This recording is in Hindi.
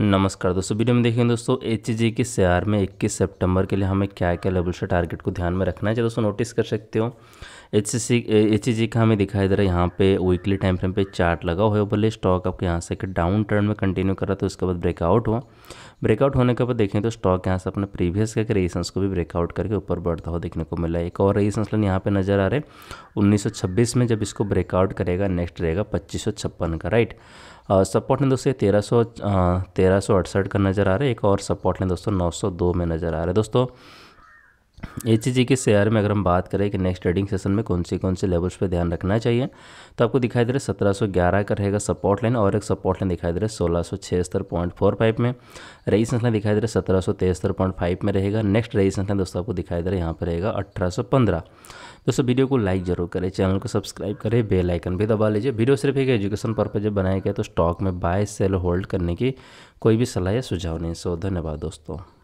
नमस्कार दोस्तों वीडियो में देखेंगे दोस्तों एच जी के शेयर में 21 सितंबर के लिए हमें क्या क्या लेवल से टारगेट को ध्यान में रखना है दोस्तों नोटिस कर सकते हो एच सी एच जी का हमें दिखाई दे रहा है यहाँ पे वीकली टाइम फ्रेम पे चार्ट लगा हुआ है भले स्टॉक आपके यहाँ से एक डाउन टर्न में कंटिन्यू कर रहा तो उसके बाद ब्रेकआउट हुआ ब्रेकआउट होने के बाद देखें तो स्टॉक यहाँ से अपने प्रीवियस के रेजिस्टेंस को भी ब्रेकआउट करके ऊपर बढ़ता हुआ देखने को मिला एक और रेजिस्टेंस लाइन यहाँ पे नजर आ रहे उन्नीस में जब इसको ब्रेकआउट करेगा नेक्स्ट रहेगा पच्चीस का राइट सपोर्ट ने दोस्तों तेरह सौ 1368 का नज़र आ रहा है एक और सपोर्ट लें दोस्तों 902 में नज़र आ रहा है दोस्तों एच के शेयर में अगर हम बात करें कि नेक्स्ट ट्रेडिंग सेशन में कौन सी कौन से लेवल्स पर ध्यान रखना चाहिए तो आपको दिखाई दे रहा है 1711 का रहेगा सपोर्ट लाइन और एक सपोर्ट लाइन दिखाई दे रहा है सोलह सौ छिहत्तर पॉइंट फोर फाइव में रही संस्था दिखाई दे रहा है सत्रह सौ तिहत्तर पॉइंट फाइव में रहेगा नेक्स्ट रही संस्था दोस्तों आपको दिखाई दे रहा है यहाँ पर रहेगा अठारह दोस्तों वीडियो को लाइक जरूर करें चैनल को सब्सक्राइब करें बेल आइकन भी दबा लीजिए वीडियो सिर्फ एक एजुकेशन पर्पज जब बनाया गया तो स्टॉक में बाय सेल होल्ड करने की कोई भी सलाह या सुझाव नहीं सो धन्यवाद दोस्तों